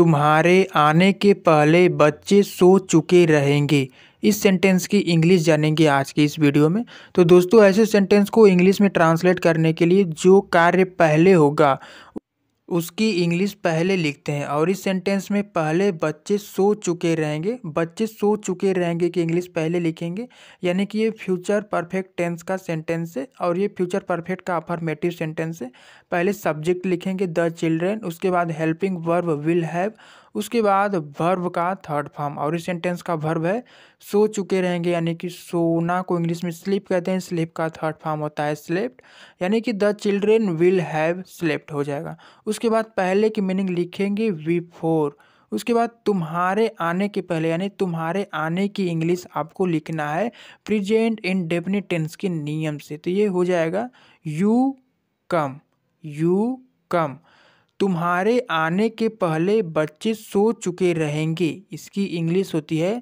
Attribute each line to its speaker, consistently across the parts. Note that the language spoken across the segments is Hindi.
Speaker 1: तुम्हारे आने के पहले बच्चे सो चुके रहेंगे इस सेंटेंस की इंग्लिश जानेंगे आज की इस वीडियो में तो दोस्तों ऐसे सेंटेंस को इंग्लिश में ट्रांसलेट करने के लिए जो कार्य पहले होगा उसकी इंग्लिश पहले लिखते हैं और इस सेंटेंस में पहले बच्चे सो चुके रहेंगे बच्चे सो चुके रहेंगे कि इंग्लिश पहले लिखेंगे यानी कि ये फ्यूचर परफेक्ट टेंस का सेंटेंस है और ये फ्यूचर परफेक्ट का अफर्मेटिव सेंटेंस है पहले सब्जेक्ट लिखेंगे द चिल्ड्रेन उसके बाद हेल्पिंग वर्ब विल हैव उसके बाद भर्व का थर्ड फॉर्म और इस सेंटेंस का भर्व है सो चुके रहेंगे यानी कि सोना को इंग्लिश में स्लिप कहते हैं स्लिप का थर्ड फॉर्म होता है स्लेप्ट यानी कि the children will have slept हो जाएगा उसके बाद पहले की मीनिंग लिखेंगे वी फोर उसके बाद तुम्हारे आने के पहले यानी तुम्हारे आने की इंग्लिश आपको लिखना है प्रिजेंट इन डेफिनेट टेंस के नियम से तो ये हो जाएगा यू कम यू कम तुम्हारे आने के पहले बच्चे सो चुके रहेंगे इसकी इंग्लिश होती है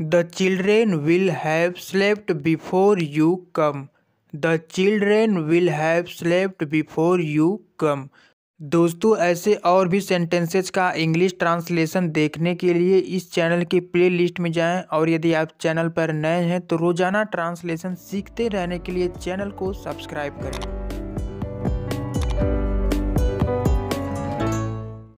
Speaker 1: the children will have slept before you come the children will have slept before you come दोस्तों ऐसे और भी सेंटेंसेस का इंग्लिश ट्रांसलेशन देखने के लिए इस चैनल की प्ले लिस्ट में जाएं और यदि आप चैनल पर नए हैं तो रोज़ाना ट्रांसलेशन सीखते रहने के लिए चैनल को सब्सक्राइब करें